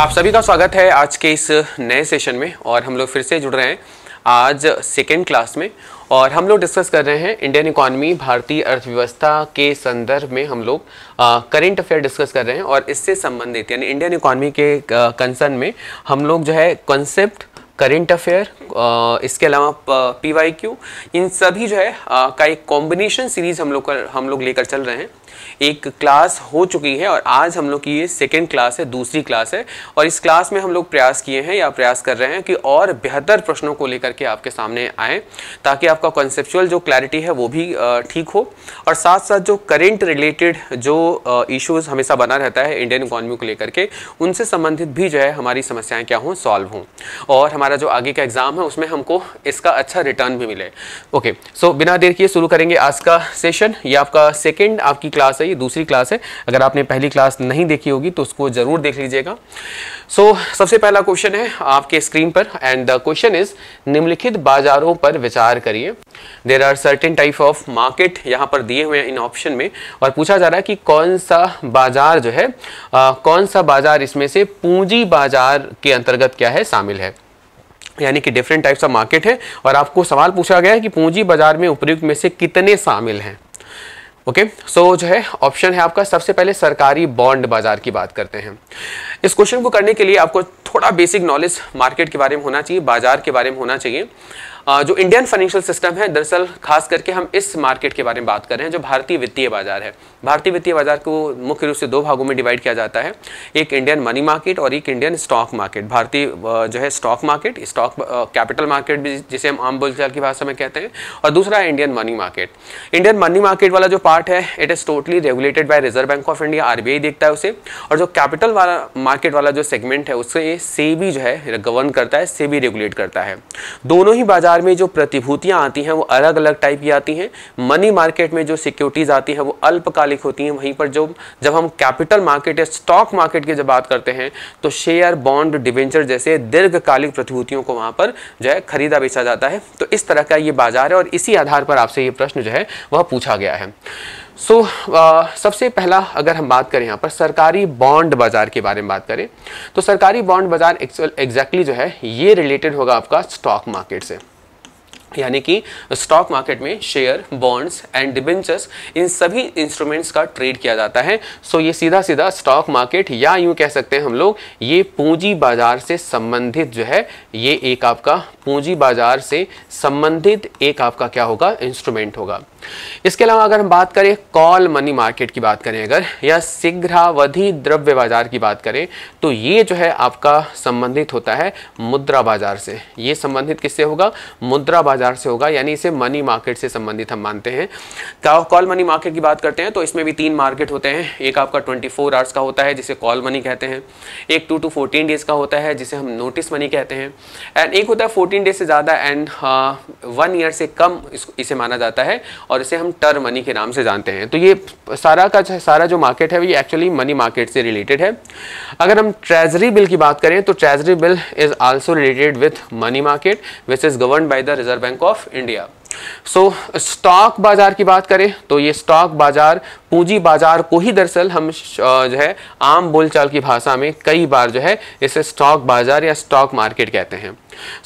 आप सभी का स्वागत है आज के इस नए सेशन में और हम लोग फिर से जुड़ रहे हैं आज सेकेंड क्लास में और हम लोग डिस्कस कर रहे हैं इंडियन इकोनॉमी भारतीय अर्थव्यवस्था के संदर्भ में हम लोग करेंट अफेयर डिस्कस कर रहे हैं और इससे संबंधित यानी इंडियन इकोनॉमी के कंसर्न में हम लोग जो है कॉन्सेप्ट करेंट अफेयर इसके अलावा पी वाई क्यू इन सभी जो है आ, का एक कॉम्बिनेशन सीरीज़ हम लोग हम लोग लेकर चल रहे हैं एक क्लास हो चुकी है और आज हम लोग की ये सेकेंड क्लास है दूसरी क्लास है और इस क्लास में हम लोग प्रयास किए हैं या प्रयास कर रहे हैं कि और बेहतर प्रश्नों को लेकर के आपके सामने आए ताकि आपका कॉन्सेप्चुअल जो क्लैरिटी है वो भी ठीक हो और साथ साथ जो करेंट रिलेटेड जो इश्यूज हमेशा बना रहता है इंडियन इकोनॉमी को लेकर के उनसे संबंधित भी जो है हमारी समस्याएं क्या हों सॉल्व हों और हमारा जो आगे का एग्ज़ाम है उसमें हमको इसका अच्छा रिटर्न भी मिले ओके सो बिना देर किए शुरू करेंगे आज का सेशन या आपका सेकेंड आपकी क्लास है ये दूसरी क्लास है अगर आपने पहली क्लास नहीं देखी होगी तो उसको ज़रूर देख लीजिएगा सो so, सबसे पहला क्वेश्चन है आपके स्क्रीन पर एंड द क्वेश्चन इज निम्नलिखित बाजारों पर विचार करिए there are certain type of market यहाँ पर दिए हुए हैं इन ऑप्शन में और पूछा जा रहा है कि कौन सा बाजार जो है आ, कौन सा बाजार इसमें से पूंजी बाजार के अंतर्गत क्या है शामिल है यानी कि डिफरेंट टाइप्स ऑफ मार्केट है और आपको सवाल पूछा गया है कि पूंजी बाजार में उपयुक्त में से कितने शामिल हैं ओके okay, सो so जो है ऑप्शन है आपका सबसे पहले सरकारी बॉन्ड बाजार की बात करते हैं इस क्वेश्चन को करने के लिए आपको थोड़ा बेसिक नॉलेज मार्केट के बारे में होना चाहिए बाजार के बारे में होना चाहिए जो इंडियन फाइनेंशियल सिस्टम है दरअसल खास करके हम इस मार्केट के बारे में बात कर रहे हैं जो भारतीय वित्तीय बाजार है भारतीय वित्तीय बाजार को मुख्य रूप से दो भागों में डिवाइड किया जाता है एक इंडियन मनी मार्केट और एक इंडियन स्टॉक मार्केट भारतीय जो है stock market stock capital market भी जिसे हम आम बोलचाल की भाषा में कहते हैं और दूसरा है Indian money market Indian money market वाला जो पार्ट है it is totally regulated by Reserve Bank of India RBI देखता है उसे और जो कैपिटल वाला मार्केट वाला जो सेगमेंट है उसे सेबी जो है गवर्न करता है सेबी रेगुलेट करता है दोनों ही बाजार बाजार में जो प्रतिभूतियां आती हैं वो अलग अलग टाइप की आती हैं मनी मार्केट में जो सिक्योरिटीज़ आती हैं वो अल्पकालिक होती हैं वहीं पर जो जब हम कैपिटल मार्केट या स्टॉक मार्केट की जब बात करते हैं तो शेयर बॉन्ड डिवेंचर जैसे दीर्घकालिक प्रतिभूतियों को वहाँ पर जो है खरीदा बेचा जाता है तो इस तरह का ये बाजार है और इसी आधार पर आपसे ये प्रश्न जो है वह पूछा गया है सो so, uh, सबसे पहला अगर हम बात करें यहाँ पर सरकारी बॉन्ड बाज़ार के बारे में बात करें तो सरकारी बॉन्ड बाज़ार एक्चुअल एग्जैक्टली जो है ये रिलेटेड होगा आपका स्टॉक मार्केट से यानी कि स्टॉक मार्केट में शेयर बॉन्ड्स एंड डिबेंचर्स इन सभी इंस्ट्रूमेंट्स का ट्रेड किया जाता है सो ये सीधा सीधा स्टॉक मार्केट या यूँ कह सकते हैं हम लोग ये पूंजी बाजार से संबंधित जो है ये एक आपका पूंजी बाजार से संबंधित एक आपका क्या होगा इंस्ट्रूमेंट होगा इसके अलावा अगर हम बात करें कॉल मनी मार्केट की बात करें अगर या शीघ्रावधि द्रव्य बाजार की बात करें तो ये जो है आपका संबंधित होता है मुद्रा बाजार से ये संबंधित किससे होगा मुद्रा बाजार से होगा यानी इसे मनी मार्केट से संबंधित हम मानते हैं तो कॉल मनी मार्केट की बात करते हैं तो इसमें भी तीन मार्केट होते हैं एक आपका ट्वेंटी फोर आवर्स का होता है जिसे कॉल मनी कहते हैं एक टू टू फोर्टीन डेज का होता है जिसे हम नोटिस मनी कहते हैं एंड एक होता है फोर्टीन डेज से ज़्यादा एंड हाँ, वन ईयर से कम इसे माना जाता है और इसे हम टर्म मनी के नाम से जानते हैं तो ये सारा का सारा जो मार्केट है ये एक्चुअली मनी मार्केट से रिलेटेड है अगर हम ट्रेजरी बिल की बात करें तो treasury bill is also related with money market which is govern by the Reserve Bank of India so stock बाजार की बात करें तो ये स्टॉक बाजार पूंजी बाजार को ही दरअसल हम जो है आम बोलचाल की भाषा में कई बार जो है इसे स्टॉक बाजार या स्टॉक मार्केट कहते हैं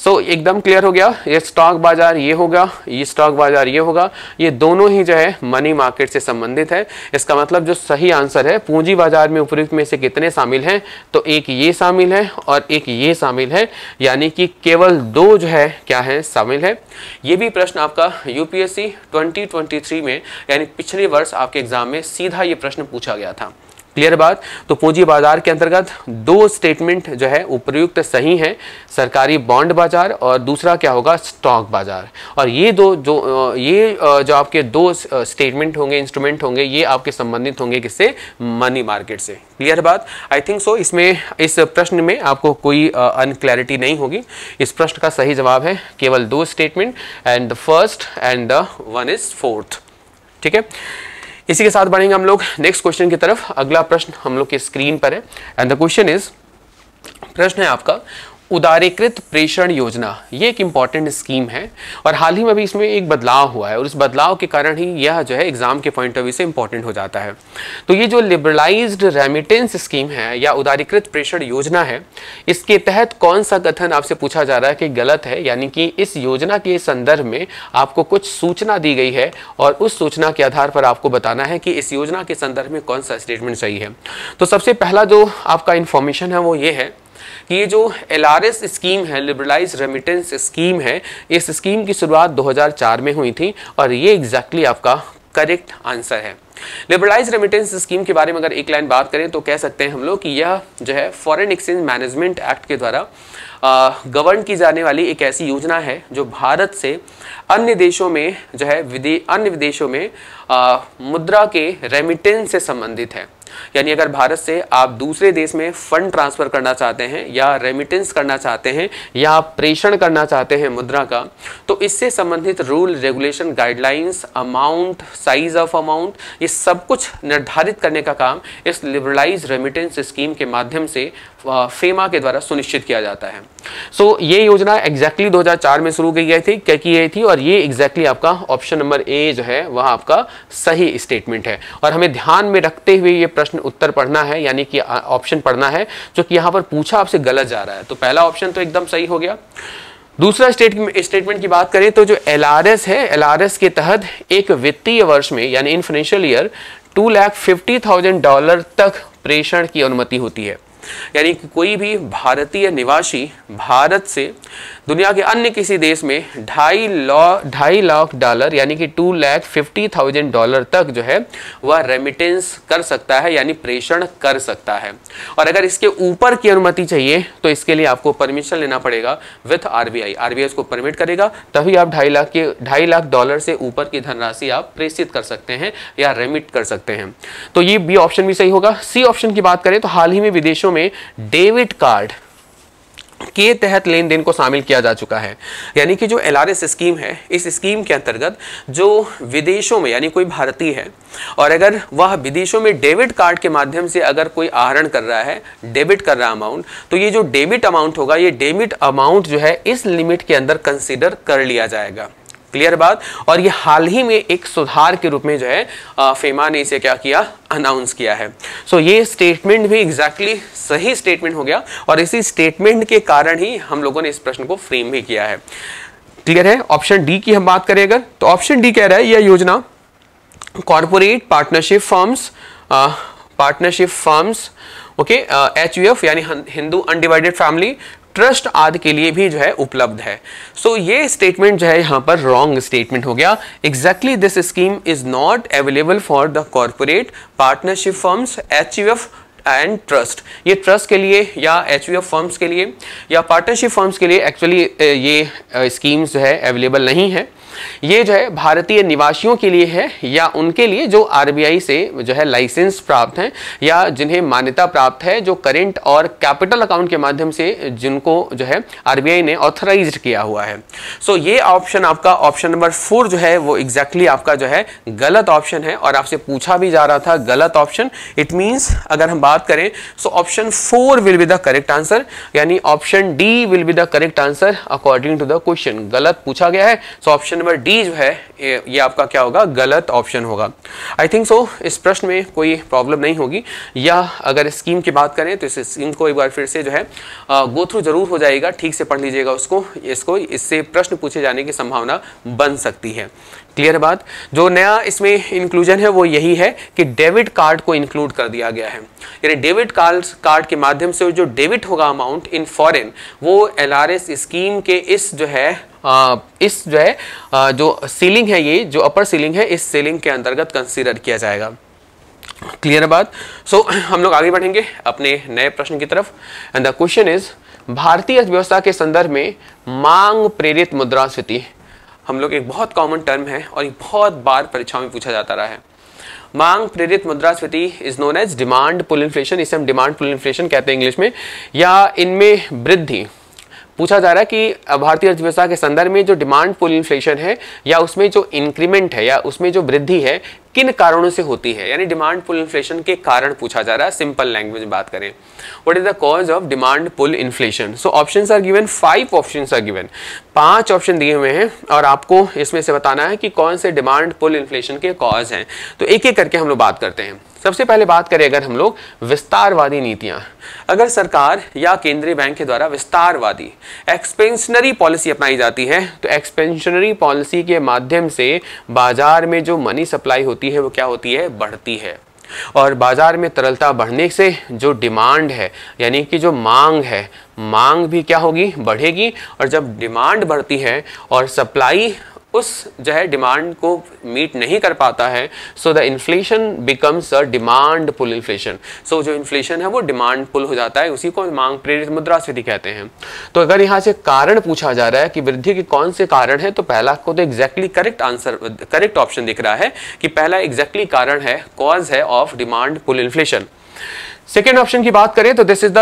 सो so, एकदम क्लियर हो गया ये स्टॉक बाजार ये होगा ये स्टॉक बाजार ये होगा ये दोनों ही जो है मनी मार्केट से संबंधित है इसका मतलब जो सही आंसर है पूंजी बाजार में उपयुक्त में से कितने शामिल हैं तो एक ये शामिल है और एक ये शामिल है यानी कि केवल दो जो है क्या है शामिल है ये भी प्रश्न आपका यूपीएससी ट्वेंटी में यानी पिछले वर्ष आपके एग्जाम में सीधा ये प्रश्न पूछा गया था क्लियर बात तो पूंजी बाजार के अंतर्गत दो स्टेटमेंट जो है उपयुक्त सही हैं सरकारी बॉन्ड बाजार और दूसरा क्या होगा स्टॉक बाजार और ये दो जो ये जो आपके दो स्टेटमेंट होंगे इंस्ट्रूमेंट होंगे ये आपके संबंधित होंगे किससे मनी मार्केट से क्लियर बात आई थिंक सो इसमें इस प्रश्न में आपको कोई अनक्लैरिटी नहीं होगी इस प्रश्न का सही जवाब है केवल दो statement and the first and the one is fourth ठीक है इसी के साथ बढ़ेंगे हम लोग नेक्स्ट क्वेश्चन की तरफ अगला प्रश्न हम लोग के स्क्रीन पर है एंड द क्वेश्चन इज प्रश्न है आपका उदारीकृत प्रेषण योजना ये एक इम्पॉर्टेंट स्कीम है और हाल ही में भी इसमें एक बदलाव हुआ है और इस बदलाव के कारण ही यह जो है एग्ज़ाम के पॉइंट ऑफ व्यू से इम्पॉर्टेंट हो जाता है तो ये जो लिबरलाइज्ड रेमिटेंस स्कीम है या उदारीकृत प्रेषण योजना है इसके तहत कौन सा कथन आपसे पूछा जा रहा है कि गलत है यानी कि इस योजना के संदर्भ में आपको कुछ सूचना दी गई है और उस सूचना के आधार पर आपको बताना है कि इस योजना के संदर्भ में कौन सा स्टेटमेंट सही है तो सबसे पहला जो आपका इन्फॉर्मेशन है वो ये है कि ये जो एल स्कीम है लिबरलाइज रेमिटेंस स्कीम है इस स्कीम की शुरुआत 2004 में हुई थी और ये एग्जैक्टली exactly आपका करेक्ट आंसर है लिबरलाइज रेमिटेंस स्कीम के बारे में अगर एक लाइन बात करें तो कह सकते हैं हम लोग कि यह जो है फॉरेन एक्सचेंज मैनेजमेंट एक्ट के द्वारा गवर्न की जाने वाली एक ऐसी योजना है जो भारत से अन्य देशों में जो है विदे अन्य विदेशों में आ, मुद्रा के रेमिटेंस से संबंधित है यानी अगर भारत से आप दूसरे देश में फंड ट्रांसफ़र करना चाहते हैं या रेमिटेंस करना चाहते हैं या प्रेषण करना चाहते हैं मुद्रा का तो इससे संबंधित rule regulation guidelines amount size of amount ये सब कुछ निर्धारित करने का काम इस लिबरलाइज रेमिटेंस स्कीम के माध्यम से फेमा के द्वारा सुनिश्चित किया जाता है सो so, ये योजना एग्जैक्टली exactly 2004 में शुरू की गई थी क्या की गई थी और ये एग्जैक्टली exactly आपका ऑप्शन नंबर ए जो है वह आपका सही स्टेटमेंट है और हमें ध्यान में रखते हुए ये प्रश्न उत्तर पढ़ना है यानी कि ऑप्शन पढ़ना है जो कि यहां पर पूछा आपसे गलत जा रहा है तो पहला ऑप्शन तो एकदम सही हो गया दूसरा स्टेटमेंट की बात करें तो जो एल है एल के तहत एक वित्तीय वर्ष में यानी in financial year two lakh fifty thousand dollar तक प्रेषण की अनुमति होती है यानी कि कोई भी भारतीय निवासी भारत से दुनिया के अन्य किसी देश में ढाई लॉ ढाई लाख डॉलर यानी कि two lakh fifty thousand dollar तक जो है वह रेमिटेंस कर सकता है यानी प्रेषण कर सकता है और अगर इसके ऊपर की अनुमति चाहिए तो इसके लिए आपको परमिशन लेना पड़ेगा with R R B I B I उसको परमिट करेगा तभी आप ढाई लाख के ढाई लाख डॉलर से ऊपर की धनराशि आप प्रेषित कर सकते हैं या रेमिट कर सकते हैं तो ये बी ऑप्शन भी सही होगा सी ऑप्शन की बात करें तो हाल ही में विदेशों में डेबिट कार्ड के तहत लेन देन को शामिल किया जा चुका है यानी कि जो एल स्कीम है इस स्कीम के अंतर्गत जो विदेशों में यानी कोई भारतीय है और अगर वह विदेशों में डेबिट कार्ड के माध्यम से अगर कोई आहरण कर रहा है डेबिट कर रहा अमाउंट तो ये जो डेबिट अमाउंट होगा ये डेबिट अमाउंट जो है इस लिमिट के अंदर कंसिडर कर लिया जाएगा क्लियर बात और ये हाल ही में एक सुधार के रूप में जो है फेमा ने इसे क्या किया अनाउंस किया है सो so, ये स्टेटमेंट भी एग्जैक्टली exactly सही स्टेटमेंट हो गया और इसी स्टेटमेंट के कारण ही हम लोगों ने इस प्रश्न को फ्रेम भी किया है क्लियर है ऑप्शन डी की हम बात करें अगर तो ऑप्शन डी कह रहा है यह योजना corporate partnership firms partnership firms okay H यानी हिंदू अनडिवाइडेड फैमिली ट्रस्ट आदि के लिए भी जो है उपलब्ध है सो so, ये स्टेटमेंट जो है यहाँ पर रॉन्ग स्टेटमेंट हो गया exactly this scheme is not available for the corporate partnership firms H and trust ये ट्रस्ट के लिए या एच फर्म्स के लिए या पार्टनरशिप फर्म्स के लिए एक्चुअली eh, ये स्कीम्स eh, जो है अवेलेबल नहीं है ये जो है भारतीय निवासियों के लिए है या उनके लिए जो आरबीआई से जो है लाइसेंस प्राप्त हैं या जिन्हें मान्यता प्राप्त है जो करेंट और कैपिटल अकाउंट के माध्यम से जिनको जो है आरबीआई ने ऑथराइज किया हुआ है सो so, ये ऑप्शन आपका ऑप्शन नंबर फोर जो है वो एग्जैक्टली exactly आपका जो है गलत ऑप्शन है और आपसे पूछा भी जा रहा था गलत ऑप्शन इट मीन्स अगर हम बात करें so option four will be the correct answer यानी option D will be the correct answer according to the question गलत पूछा गया है सो ऑप्शन नंबर डी जो है ये आपका क्या होगा गलत ऑप्शन होगा आई थिंक सो इस प्रश्न में कोई प्रॉब्लम नहीं होगी या अगर स्कीम की बात करें तो इस स्कीम को एक बार फिर से जो है गो थ्रू जरूर हो जाएगा ठीक से पढ़ लीजिएगा उसको इसको इससे प्रश्न पूछे जाने की संभावना बन सकती है क्लियर बात जो नया इसमें इंक्लूजन है वो यही है कि डेबिट कार्ड को इंक्लूड कर दिया गया है यानी डेबिट कार्ड कार्ड के माध्यम से जो डेबिट होगा अमाउंट इन फॉरेन वो एलआरएस स्कीम के इस जो है इस जो है जो सीलिंग है ये जो अपर सीलिंग है इस सीलिंग के अंतर्गत कंसीडर किया जाएगा क्लियर बात सो हम लोग आगे बढ़ेंगे अपने नए प्रश्न की तरफ एंड द क्वेश्चन इज भारतीय अर्थव्यवस्था के संदर्भ में मांग प्रेरित मुद्रास्फीति हम लोग एक बहुत कॉमन टर्म है और एक बहुत बार परीक्षाओं में पूछा जाता रहा है मांग प्रेरित मुद्रास्फीति is known as demand pull inflation इसे हम डिमांड पुल इन्फ्लेशन कहते हैं इंग्लिश में या इनमें वृद्धि पूछा जा रहा है कि भारतीय अर्थव्यवस्था के संदर्भ में जो डिमांड पुल इन्फ्लेशन है या उसमें जो इंक्रीमेंट है या उसमें जो वृद्धि है किन कारणों से होती है यानी डिमांड पुल इन्फ्लेशन के कारण पूछा जा रहा है सिंपल लैंग्वेज में बात करें what is the cause of demand pull inflation so options are given five options are given पांच ऑप्शन दिए हुए हैं और आपको इसमें से बताना है कि कौन से डिमांड पुल इन्फ्लेशन के कॉज हैं तो एक एक करके हम लोग बात करते हैं सबसे पहले बात करें अगर हम लोग विस्तारवादी नीतियां अगर सरकार या केंद्रीय बैंक के द्वारा विस्तारवादी एक्सपेंशनरी पॉलिसी अपनाई जाती है तो एक्सपेंशनरी पॉलिसी के माध्यम से बाजार में जो मनी सप्लाई होती है वो क्या होती है बढ़ती है और बाजार में तरलता बढ़ने से जो डिमांड है यानी कि जो मांग है मांग भी क्या होगी बढ़ेगी और जब डिमांड बढ़ती है और सप्लाई उस जो है डिमांड को मीट नहीं कर पाता है so the inflation becomes a demand pull inflation so जो इन्फ्लेशन है वो डिमांड पुल हो जाता है उसी को मांग प्रेरित मुद्रास्फीति कहते हैं तो अगर यहाँ से कारण पूछा जा रहा है कि वृद्धि के कौन से कारण है तो पहला को तो exactly correct answer correct option दिख रहा है कि पहला एग्जैक्टली exactly कारण है कॉज है of demand pull inflation second option की बात करें तो दिस इज द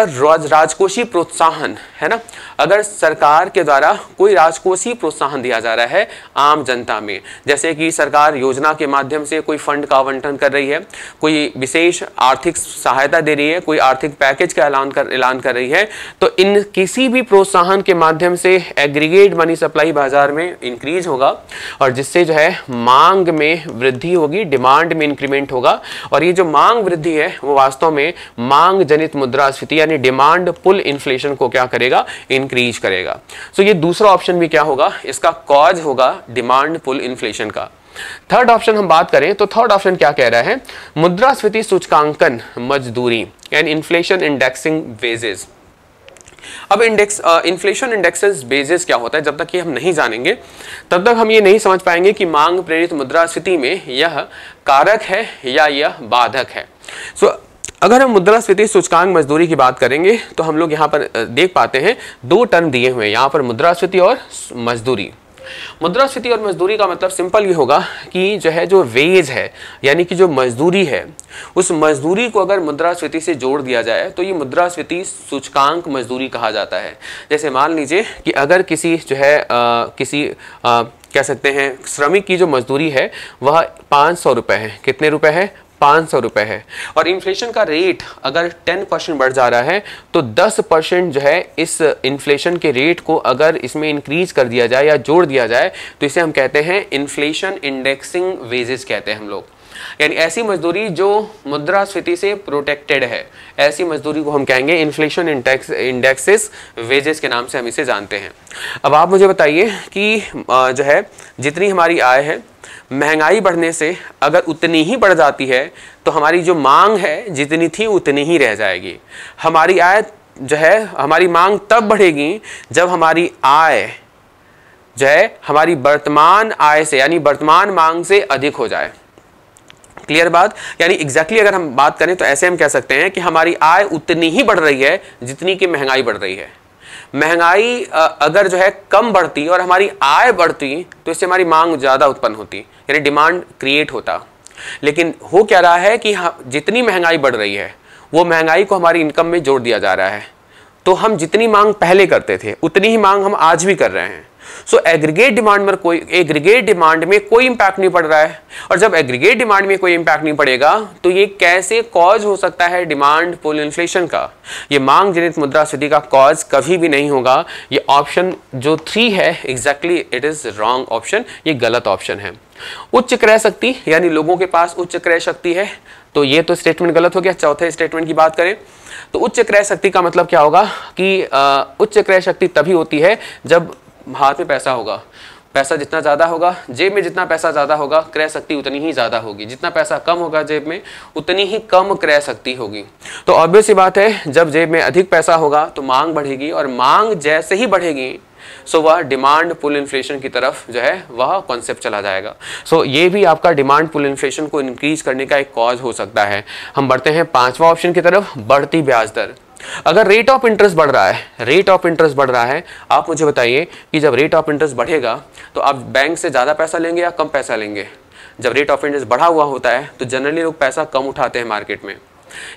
राजकोषीय प्रोत्साहन है ना अगर सरकार के द्वारा कोई राजकोषीय प्रोत्साहन दिया जा रहा है आम जनता में जैसे कि सरकार योजना के माध्यम से कोई फंड का आवंटन कर रही है कोई विशेष आर्थिक सहायता दे रही है कोई आर्थिक पैकेज का ऐलान कर ऐलान कर रही है तो इन किसी भी प्रोत्साहन के माध्यम से एग्रीगेट मनी सप्लाई बाजार में इंक्रीज होगा और जिससे जो है मांग में वृद्धि होगी डिमांड में इंक्रीमेंट होगा और ये जो मांग वृद्धि है वो वास्तव में मांग जनित मुद्रास्फीति यानी डिमांड पुल इन्फ्लेशन को क्या करेगा इंक्रीज करेगा सो so, ये दूसरा ऑप्शन भी क्या होगा इसका कॉज होगा डिमांड पुल इन्फ्लेशन का थर्ड ऑप्शन हम बात करें तो थर्ड ऑप्शन क्या कह रहा है मुद्रास्फीति सूचकांकन मजदूरी एंड इन्फ्लेशन इंडेक्सिंग वेजेस अब इंडेक्स इन्फ्लेशन इंडेक्सेस बेसिस क्या होता है जब तक कि हम नहीं जानेंगे तब तक हम ये नहीं समझ पाएंगे कि मांग प्रेरित मुद्रास्फीति में यह कारक है या यह बाधक है सो so, अगर हम मुद्रास्फीति सूचकांक मजदूरी की बात करेंगे तो हम लोग यहाँ पर देख पाते हैं दो टर्म दिए हुए हैं यहाँ पर स्फीति और मजदूरी मुद्रास्फीति और मजदूरी का मतलब सिंपल ये होगा कि जो है जो वेज है यानी कि जो मजदूरी है उस मजदूरी को अगर मुद्रास्फीति से जोड़ दिया जाए तो ये मुद्रा स्फीति सूचकांक मजदूरी कहा जाता है जैसे मान लीजिए कि अगर किसी जो है आ, किसी आ, कह सकते हैं श्रमिक की जो मजदूरी है वह पाँच सौ रुपये है कितने रुपए है पाँच सौ रुपये है और इन्फ्लेशन का रेट अगर टेन परसेंट बढ़ जा रहा है तो दस परसेंट जो है इस इन्फ्लेशन के रेट को अगर इसमें इंक्रीज कर दिया जाए या जोड़ दिया जाए तो इसे हम कहते हैं इन्फ्लेशन इंडेक्सिंग वेजेस कहते हैं हम लोग यानी ऐसी मजदूरी जो मुद्रा मुद्रास्फीति से प्रोटेक्टेड है ऐसी मजदूरी को हम कहेंगे इन्फ्लेशन इंडेक्स इंडेक्सेस वेजेस के नाम से हम इसे जानते हैं अब आप मुझे बताइए कि जो है जितनी हमारी आय है महंगाई बढ़ने से अगर उतनी ही बढ़ जाती है तो हमारी जो मांग है जितनी थी उतनी ही रह जाएगी हमारी आय जो है हमारी मांग तब बढ़ेगी जब हमारी आय जो है हमारी वर्तमान आय से यानी वर्तमान मांग से अधिक हो जाए क्लियर बात यानी एग्जैक्टली exactly अगर हम बात करें तो ऐसे हम कह सकते हैं कि हमारी आय उतनी ही बढ़ रही है जितनी की महंगाई बढ़ रही है महंगाई अगर जो है कम बढ़ती और हमारी आय बढ़ती तो इससे हमारी मांग ज़्यादा उत्पन्न होती यानी डिमांड क्रिएट होता लेकिन हो क्या रहा है कि जितनी महंगाई बढ़ रही है वो महंगाई को हमारी इनकम में जोड़ दिया जा रहा है तो हम जितनी मांग पहले करते थे उतनी ही मांग हम आज भी कर रहे हैं सो एग्रीगेट डिमांड में कोई एग्रीगेट डिमांड में कोई इंपैक्ट नहीं पड़ रहा है और जब एग्रीगेट डिमांड में कोई इंपैक्ट नहीं पड़ेगा तो ये कैसे कॉज हो सकता है डिमांड पुल इन्फ्लेशन का ये मांग जनित स्थिति का कॉज कभी भी नहीं होगा ये ऑप्शन जो थ्री है exactly it is wrong option ये गलत ऑप्शन है उच्च क्रय शक्ति यानी लोगों के पास उच्च क्रय शक्ति है तो ये तो स्टेटमेंट गलत हो गया चौथे स्टेटमेंट की बात करें तो उच्च क्रय शक्ति का मतलब क्या होगा कि उच्च क्रय शक्ति तभी होती है जब हाथ में पैसा होगा पैसा जितना ज़्यादा होगा जेब में जितना पैसा ज़्यादा होगा क्रय शक्ति उतनी ही ज़्यादा होगी जितना पैसा कम होगा जेब में उतनी ही कम क्रय शक्ति होगी तो ऑब्वियस ही बात है जब जेब में अधिक पैसा होगा तो मांग बढ़ेगी और मांग जैसे ही बढ़ेगी सो वह डिमांड पुल इन्फ्लेशन की तरफ जो है वह कॉन्सेप्ट चला जाएगा सो so, ये भी आपका डिमांड पुल इन्फ्लेशन को इंक्रीज करने का एक कॉज हो सकता है हम बढ़ते हैं पांचवा ऑप्शन की तरफ बढ़ती ब्याज दर अगर रेट ऑफ इंटरेस्ट बढ़ रहा है रेट ऑफ इंटरेस्ट बढ़ रहा है आप मुझे बताइए कि जब रेट ऑफ इंटरेस्ट बढ़ेगा तो आप बैंक से ज़्यादा पैसा लेंगे या कम पैसा लेंगे जब रेट ऑफ इंटरेस्ट बढ़ा हुआ होता है तो जनरली लोग पैसा कम उठाते हैं मार्केट में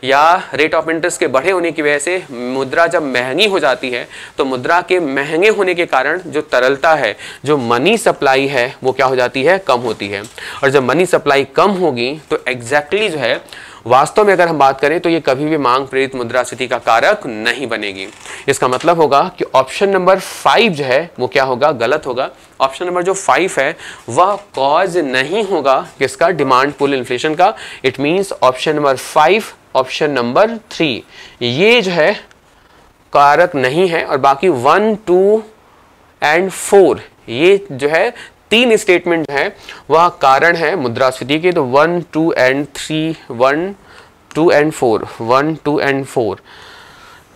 या रेट ऑफ इंटरेस्ट के बढ़े होने की वजह से मुद्रा जब महंगी हो जाती है तो मुद्रा के महंगे होने के कारण जो तरलता है जो मनी सप्लाई है वो क्या हो जाती है कम होती है और जब मनी सप्लाई कम होगी तो एग्जैक्टली exactly जो है वास्तव में अगर हम बात करें तो ये कभी भी मांग प्रेरित मुद्रास्थिति का कारक नहीं बनेगी इसका मतलब होगा कि ऑप्शन नंबर फाइव जो है वो क्या होगा गलत होगा ऑप्शन नंबर जो फाइव है वह कॉज नहीं होगा किसका डिमांड पुल इन्फ्लेशन का it means option number five option number three ये जो है कारक नहीं है और बाकी वन टू एंड फोर ये जो है तीन स्टेटमेंट हैं वह कारण है मुद्रास्फीति के तो one two and three one two and four one two and four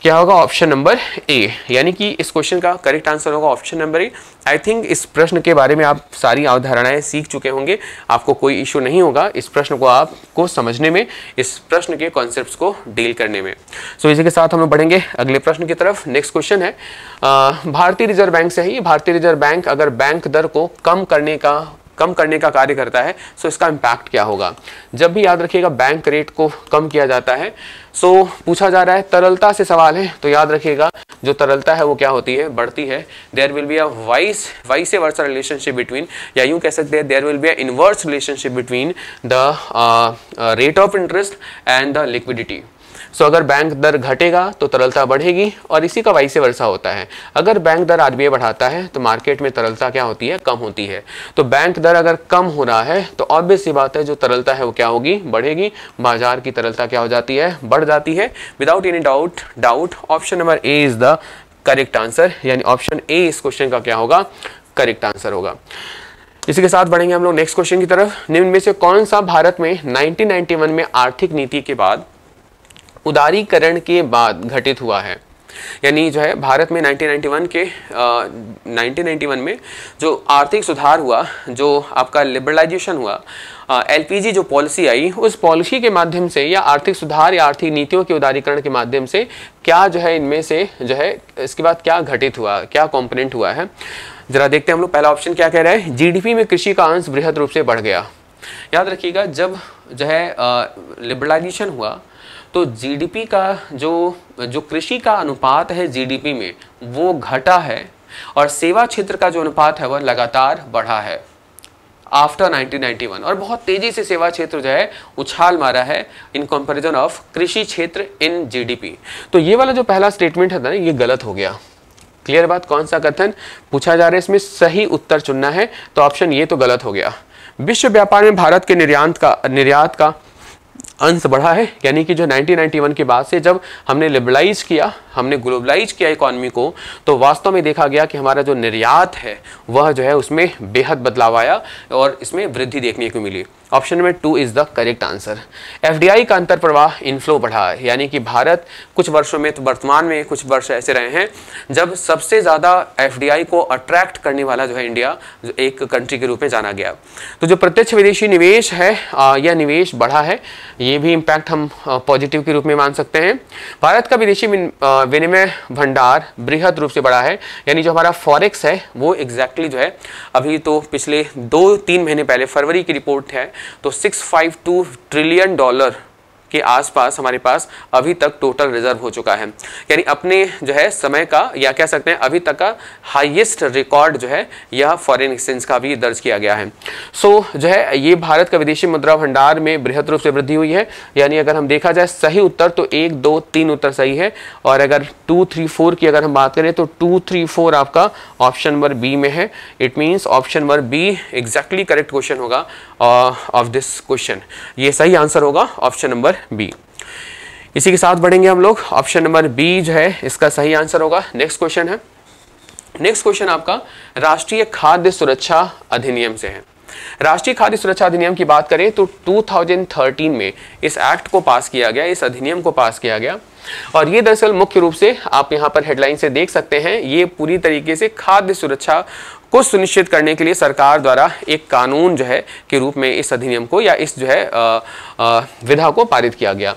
क्या होगा ऑप्शन नंबर ए यानी कि इस क्वेश्चन का करेक्ट आंसर होगा option number A I think इस प्रश्न के बारे में आप सारी अवधारणाएं सीख चुके होंगे आपको कोई इशू नहीं होगा इस प्रश्न को आपको समझने में इस प्रश्न के कॉन्सेप्ट को डील करने में सो so, इसी के साथ हम लोग बढ़ेंगे अगले प्रश्न की तरफ नेक्स्ट क्वेश्चन है भारतीय रिजर्व बैंक से ही भारतीय रिजर्व बैंक अगर बैंक दर को कम करने का कम करने का कार्य करता है सो इसका इम्पैक्ट क्या होगा जब भी याद रखिएगा बैंक रेट को कम किया जाता है सो पूछा जा रहा है तरलता से सवाल है तो याद रखिएगा जो तरलता है वो क्या होती है बढ़ती है there will be a vice vice versa relationship between या यूँ कह सकते हैं there will be a inverse relationship between the rate of interest and the liquidity so अगर बैंक दर घटेगा तो तरलता बढ़ेगी और इसी का वाइस वर्षा होता है अगर बैंक दर आर बढ़ाता है तो मार्केट में तरलता क्या होती है कम होती है तो बैंक दर अगर कम हो रहा है तो ऑब्वियस सी बात है जो तरलता है वो क्या होगी बढ़ेगी बाजार की तरलता क्या हो जाती है बढ़ जाती है without any doubt doubt option number A is the correct answer यानी ऑप्शन ए इस क्वेश्चन का क्या होगा करेक्ट आंसर होगा इसी के साथ बढ़ेंगे हम लोग नेक्स्ट क्वेश्चन की तरफ निम्न में से कौन सा भारत में 1991 में आर्थिक नीति के बाद उदारीकरण के बाद घटित हुआ है यानी जो है भारत में 1991 के आ, 1991 में जो आर्थिक सुधार हुआ जो आपका लिबरलाइजेशन हुआ एलपीजी जो पॉलिसी आई उस पॉलिसी के माध्यम से या आर्थिक सुधार या आर्थिक नीतियों के उदारीकरण के माध्यम से क्या जो है इनमें से जो है इसके बाद क्या घटित हुआ क्या कंपोनेंट हुआ है जरा देखते हैं हम लोग पहला ऑप्शन क्या कह रहे हैं जीडीपी में कृषि का अंश बृहद रूप से बढ़ गया याद रखिएगा जब जो है लिबरलाइजेशन हुआ तो जीडीपी का जो जो कृषि का अनुपात है जीडीपी में वो घटा है और सेवा क्षेत्र का जो अनुपात है वह लगातार बढ़ा है आफ्टर 1991 और बहुत तेजी से सेवा क्षेत्र जो है उछाल मारा है इन कंपैरिजन ऑफ कृषि क्षेत्र इन जीडीपी तो ये वाला जो पहला स्टेटमेंट है ना ये गलत हो गया क्लियर बात कौन सा कथन पूछा जा रहा है इसमें सही उत्तर चुनना है तो ऑप्शन ये तो गलत हो गया विश्व व्यापार में भारत के निर्यात का निर्यात का अंश बढ़ा है यानी कि जो 1991 के बाद से जब हमने लिबलाइज किया हमने ग्लोबलाइज किया इकोनॉमी को तो वास्तव में देखा गया कि हमारा जो निर्यात है वह जो है उसमें बेहद बदलाव आया और इसमें वृद्धि देखने को मिली option number two is the correct answer FDI का अंतर प्रवाह इनफ्लो बढ़ा है यानी कि भारत कुछ वर्षों में तो वर्तमान में कुछ वर्ष ऐसे रहे हैं जब सबसे ज़्यादा एफडीआई को अट्रैक्ट करने वाला जो है इंडिया जो एक कंट्री के रूप में जाना गया तो जो प्रत्यक्ष विदेशी निवेश है यह निवेश बढ़ा है ये भी इम्पैक्ट हम पॉजिटिव के रूप में मान सकते हैं भारत का विदेशी विनिमय भंडार बृहद रूप से बढ़ा है यानी जो हमारा फॉरेक्स है वो एग्जैक्टली exactly जो है अभी तो पिछले दो तीन महीने पहले फरवरी की रिपोर्ट है तो 652 ट्रिलियन डॉलर के आसपास हमारे पास अभी तक टोटल रिजर्व हो चुका है यानी अपने जो है समय का या कह सकते हैं अभी तक का हाईएस्ट रिकॉर्ड जो है यह फॉरेन एक्सचेंज का भी दर्ज किया गया है सो so, जो है ये भारत का विदेशी मुद्रा भंडार में बृहद रूप से वृद्धि हुई है यानी अगर हम देखा जाए सही उत्तर तो एक दो तीन उत्तर सही है और अगर टू थ्री फोर की अगर हम बात करें तो टू थ्री फोर आपका ऑप्शन नंबर बी में है it means option number B exactly correct question होगा ऑफ दिस क्वेश्चन ये सही आंसर होगा ऑप्शन नंबर बी इसी के साथ बढ़ेंगे हम लोग ऑप्शन नंबर बी जो है इसका सही आंसर होगा नेक्स्ट क्वेश्चन है नेक्स्ट क्वेश्चन आपका राष्ट्रीय खाद्य सुरक्षा अधिनियम से है राष्ट्रीय खाद्य सुरक्षा अधिनियम की बात करें तो 2013 में इस एक्ट को पास किया गया इस अधिनियम को पास किया गया और ये दरअसल मुख्य रूप से आप यहां पर हेडलाइन से देख सकते हैं ये पूरी तरीके से खाद्य सुरक्षा को सुनिश्चित करने के लिए सरकार द्वारा एक कानून जो है के रूप में इस अधिनियम को या इस जो है विधा को पारित किया गया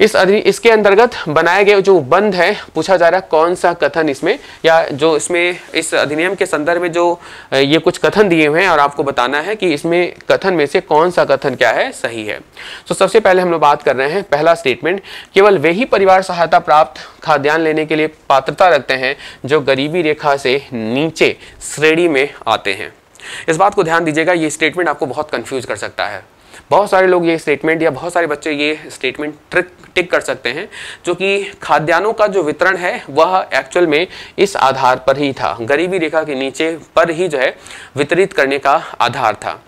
इस इसके अंतर्गत बनाए गए जो बंद है पूछा जा रहा है कौन सा कथन इसमें या जो इसमें इस अधिनियम के संदर्भ में जो ये कुछ कथन दिए हुए हैं और आपको बताना है कि इसमें कथन में से कौन सा कथन क्या है सही है तो सबसे पहले हम लोग बात कर रहे हैं पहला स्टेटमेंट केवल वे ही परिवार सहायता प्राप्त खाद्यान्न लेने के लिए पात्रता रखते हैं जो गरीबी रेखा से नीचे श्रेणी में आते हैं इस बात को ध्यान दीजिएगा ये स्टेटमेंट आपको बहुत कंफ्यूज कर सकता है बहुत सारे लोग ये स्टेटमेंट या बहुत सारे बच्चे ये स्टेटमेंट ट्रिक टिक कर सकते हैं जो कि खाद्यान्नों का जो वितरण है वह एक्चुअल में इस आधार पर ही था गरीबी रेखा के नीचे पर ही जो है वितरित करने का आधार था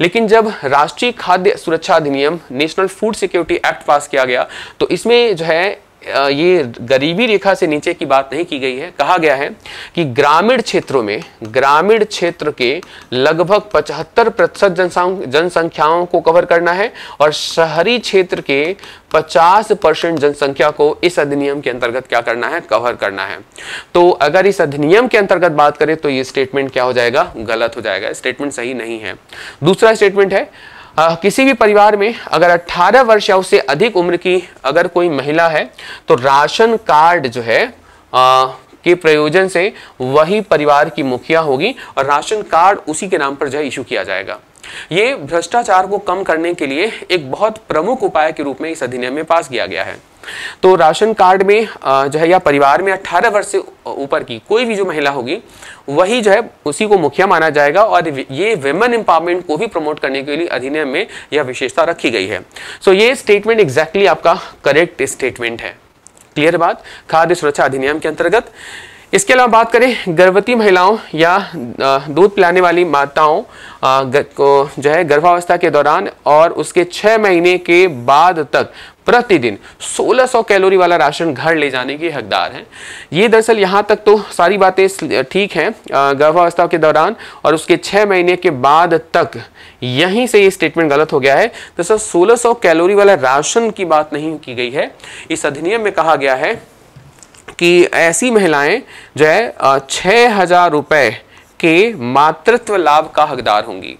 लेकिन जब राष्ट्रीय खाद्य सुरक्षा अधिनियम national food security act pass किया गया तो इसमें जो है ये गरीबी रेखा से नीचे की बात नहीं की गई है कहा गया है कि ग्रामीण क्षेत्रों में ग्रामीण क्षेत्र के लगभग 75 प्रतिशत जनसंख्याओं को कवर करना है और शहरी क्षेत्र के 50 परसेंट जनसंख्या को इस अधिनियम के अंतर्गत क्या करना है कवर करना है तो अगर इस अधिनियम के अंतर्गत बात करें तो ये स्टेटमेंट क्या हो जाएगा गलत हो जाएगा स्टेटमेंट सही नहीं है दूसरा स्टेटमेंट है आ, किसी भी परिवार में अगर 18 वर्ष या उससे अधिक उम्र की अगर कोई महिला है तो राशन कार्ड जो है आ, के प्रयोजन से वही परिवार की मुखिया होगी और राशन कार्ड उसी के नाम पर जो है इशू किया जाएगा ये भ्रष्टाचार को कम करने के लिए एक बहुत प्रमुख उपाय के रूप में इस अधिनियम में पास किया गया है तो राशन कार्ड में जो है या परिवार में 18 वर्ष से ऊपर की कोई भी जो महिला होगी वही जो है उसी को मुखिया माना जाएगा और ये वेमन एम्पावरमेंट को भी प्रमोट करने के लिए अधिनियम में यह विशेषता रखी गई है सो ये स्टेटमेंट एग्जैक्टली आपका करेक्ट स्टेटमेंट है क्लियर बात खाद्य सुरक्षा अधिनियम के अंतर्गत इसके अलावा बात करें गर्भवती महिलाओं या दूध पिलाने वाली माताओं को जो है गर्भावस्था के दौरान और उसके छह महीने के बाद तक प्रतिदिन 1600 कैलोरी वाला राशन घर ले जाने के हकदार हैं ये दरअसल यहाँ तक तो सारी बातें ठीक हैं गर्भावस्था के दौरान और उसके छः महीने के बाद तक यहीं से ये स्टेटमेंट गलत हो गया है दरअसल तो 1600 कैलोरी वाला राशन की बात नहीं की गई है इस अधिनियम में कहा गया है कि ऐसी महिलाएं जो है छः हज़ार रुपये के मातृत्व लाभ का हकदार होंगी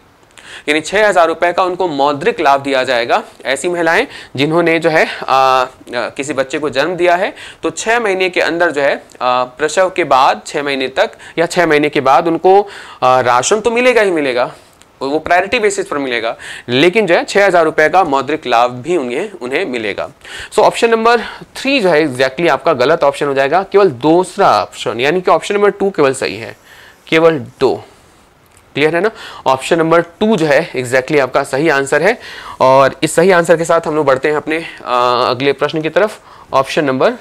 यानी छः हज़ार रुपये का उनको मौद्रिक लाभ दिया जाएगा ऐसी महिलाएं जिन्होंने जो है आ, किसी बच्चे को जन्म दिया है तो छः महीने के अंदर जो है प्रसव के बाद छः महीने तक या छः महीने के बाद उनको राशन तो मिलेगा ही मिलेगा वो प्रायोरिटी बेसिस पर मिलेगा लेकिन जो है छह हज़ार रुपए का मौद्रिक लाभ भी उन्हें उन्हें मिलेगा सो ऑप्शन नंबर थ्री जो है एग्जैक्टली आपका गलत ऑप्शन हो जाएगा केवल दूसरा ऑप्शन यानी कि ऑप्शन नंबर टू केवल सही है केवल दो क्लियर है ना ऑप्शन नंबर टू जो है एग्जैक्टली exactly आपका सही आंसर है और इस सही आंसर के साथ हम लोग बढ़ते हैं अपने आ, अगले प्रश्न की तरफ option number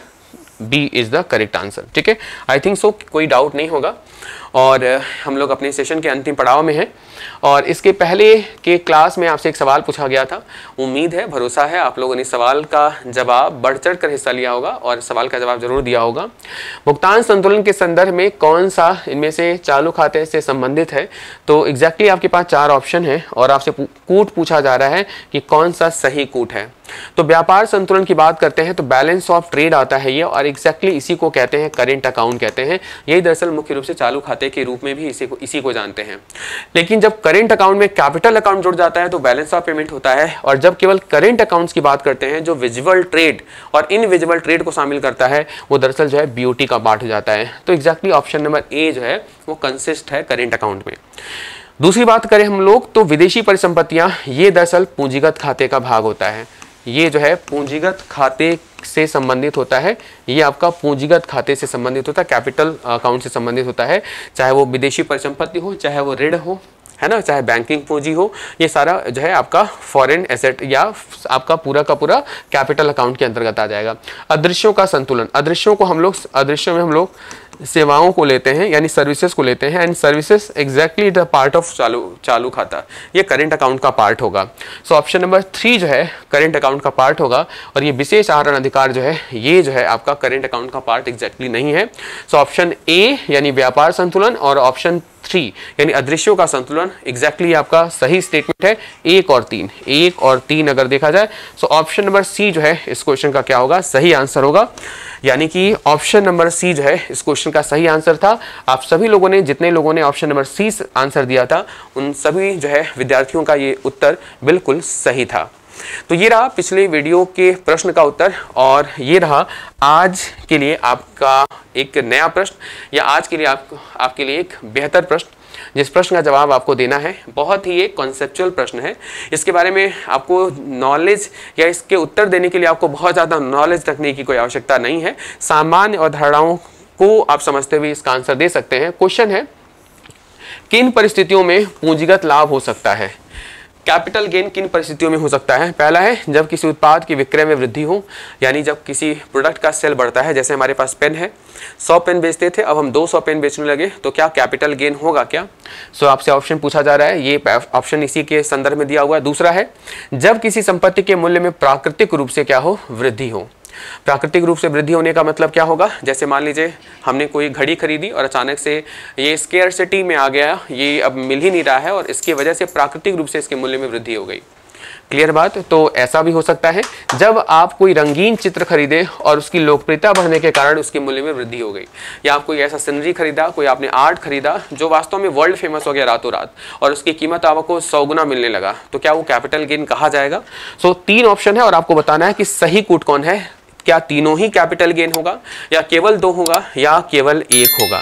B is the correct answer ठीक है आई थिंक सो कोई डाउट नहीं होगा और हम लोग अपने सेशन के अंतिम पड़ाव में हैं और इसके पहले के क्लास में आपसे एक सवाल पूछा गया था उम्मीद है भरोसा है आप लोगों ने सवाल का जवाब बढ़ चढ़ कर हिस्सा लिया होगा और सवाल का जवाब जरूर दिया होगा भुगतान संतुलन के संदर्भ में कौन सा इनमें से चालू खाते से संबंधित है तो एग्जैक्टली आपके पास चार ऑप्शन है और आपसे कूट पूछा जा रहा है कि कौन सा सही कूट है तो व्यापार संतुलन की बात करते हैं तो बैलेंस ऑफ ट्रेड आता है ये और एग्जैक्टली इसी को कहते हैं करेंट अकाउंट कहते हैं यही दरअसल मुख्य रूप से चालू खाते के रूप में भी इसी को इसी को जानते हैं लेकिन जब जब करेंट अकाउंट में कैपिटल अकाउंट जुड़ जाता है तो बैलेंस ऑफ पेमेंट होता है और जब केवल करेंट अकाउंट्स की बात करते हैं जो विजुअल ट्रेड और इन विजुअल ट्रेड को शामिल करता है वो दरअसल जो है बीओटी का पार्ट हो जाता है तो एग्जैक्टली ऑप्शन नंबर ए जो है वो कंसिस्ट है करेंट अकाउंट में दूसरी बात करें हम लोग तो विदेशी परिसंपत्तियां ये दरअसल पूंजीगत खाते का भाग होता है ये जो है पूंजीगत खाते से संबंधित होता है ये आपका पूंजीगत खाते से संबंधित होता है कैपिटल अकाउंट से संबंधित होता है चाहे वो विदेशी परिसंपत्ति हो चाहे वो ऋण हो है ना चाहे बैंकिंग पूंजी हो ये सारा जो है आपका फॉरेन एसेट या आपका पूरा का पूरा कैपिटल अकाउंट के अंतर्गत आ जाएगा अदृश्यों का संतुलन अदृश्यों को हम लोग अदृश्यों में हम लोग सेवाओं को लेते हैं यानी सर्विसेज को लेते हैं and services exactly the part of चालू चालू खाता ये करेंट अकाउंट का पार्ट होगा सो ऑप्शन नंबर थ्री जो है करेंट अकाउंट का पार्ट होगा और ये विशेष आहरण अधिकार जो है ये जो है आपका करेंट अकाउंट का पार्ट एग्जैक्टली नहीं है सो ऑप्शन ए यानी व्यापार संतुलन और ऑप्शन थ्री यानी अदृश्यों का संतुलन एग्जैक्टली आपका सही स्टेटमेंट है एक और तीन एक और तीन अगर देखा जाए तो ऑप्शन नंबर सी जो है इस क्वेश्चन का क्या होगा सही आंसर होगा यानी कि ऑप्शन नंबर सी जो है इस क्वेश्चन का सही आंसर था आप सभी लोगों ने जितने लोगों ने ऑप्शन नंबर सी आंसर दिया था उन सभी जो है विद्यार्थियों का ये उत्तर बिल्कुल सही था तो ये रहा पिछले वीडियो के प्रश्न का उत्तर और ये रहा आज के लिए आपका एक नया प्रश्न या आज के लिए आप, आपके लिए एक बेहतर प्रश्न जिस प्रश्न का जवाब आपको देना है बहुत ही एक कॉन्सेप्चुअल प्रश्न है इसके बारे में आपको नॉलेज या इसके उत्तर देने के लिए आपको बहुत ज़्यादा नॉलेज रखने की कोई आवश्यकता नहीं है सामान्य और धारणाओं को आप समझते हुए इसका आंसर दे सकते हैं क्वेश्चन है किन परिस्थितियों में पूंजीगत लाभ हो सकता है कैपिटल गेन किन परिस्थितियों में हो सकता है पहला है जब किसी उत्पाद की विक्रय में वृद्धि हो यानी जब किसी प्रोडक्ट का सेल बढ़ता है जैसे हमारे पास पेन है 100 पेन बेचते थे अब हम 200 पेन बेचने लगे तो क्या कैपिटल गेन होगा क्या सो so, आपसे ऑप्शन पूछा जा रहा है ये ऑप्शन इसी के संदर्भ में दिया हुआ है दूसरा है जब किसी संपत्ति के मूल्य में प्राकृतिक रूप से क्या हो वृद्धि हो प्राकृतिक रूप से वृद्धि होने का मतलब क्या होगा जैसे मान लीजिए हमने कोई घड़ी खरीदी और अचानक से ये स्केयर सिटी में आ गया ये अब मिल ही नहीं रहा है और इसकी वजह से प्राकृतिक रूप से इसके मूल्य में वृद्धि हो गई क्लियर बात तो ऐसा भी हो सकता है जब आप कोई रंगीन चित्र खरीदे और उसकी लोकप्रियता बढ़ने के कारण उसके मूल्य में वृद्धि हो गई या आप कोई ऐसा सिनरी खरीदा कोई आपने आर्ट खरीदा जो वास्तव में वर्ल्ड फेमस हो गया रातों रात और उसकी कीमत आपको सौ गुना मिलने लगा तो क्या वो कैपिटल गेन कहा जाएगा सो तीन ऑप्शन है और आपको बताना है कि सही कूट कौन है क्या तीनों ही कैपिटल गेन होगा या केवल दो होगा या केवल एक होगा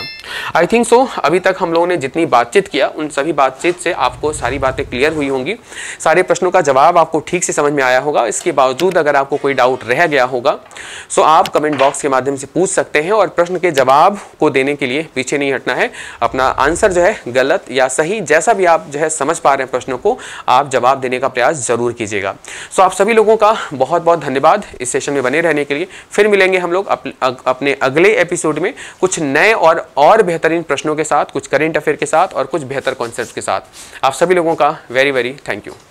आई थिंक सो अभी तक हम लोगों ने जितनी बातचीत किया उन सभी बातचीत से आपको सारी बातें क्लियर हुई होंगी सारे प्रश्नों का जवाब आपको ठीक से समझ में आया होगा इसके बावजूद अगर आपको कोई डाउट रह गया होगा सो आप कमेंट बॉक्स के माध्यम से पूछ सकते हैं और प्रश्न के जवाब को देने के लिए पीछे नहीं हटना है अपना आंसर जो है गलत या सही जैसा भी आप जो है समझ पा रहे हैं प्रश्नों को आप जवाब देने का प्रयास जरूर कीजिएगा सो आप सभी लोगों का बहुत बहुत धन्यवाद इस सेशन में बने रहने के लिए फिर मिलेंगे हम लोग अप, अप, अपने अगले एपिसोड में कुछ नए और और और बेहतरीन प्रश्नों के साथ कुछ करेंट अफेयर के साथ और कुछ बेहतर कॉन्सेप्ट के साथ आप सभी लोगों का वेरी वेरी थैंक यू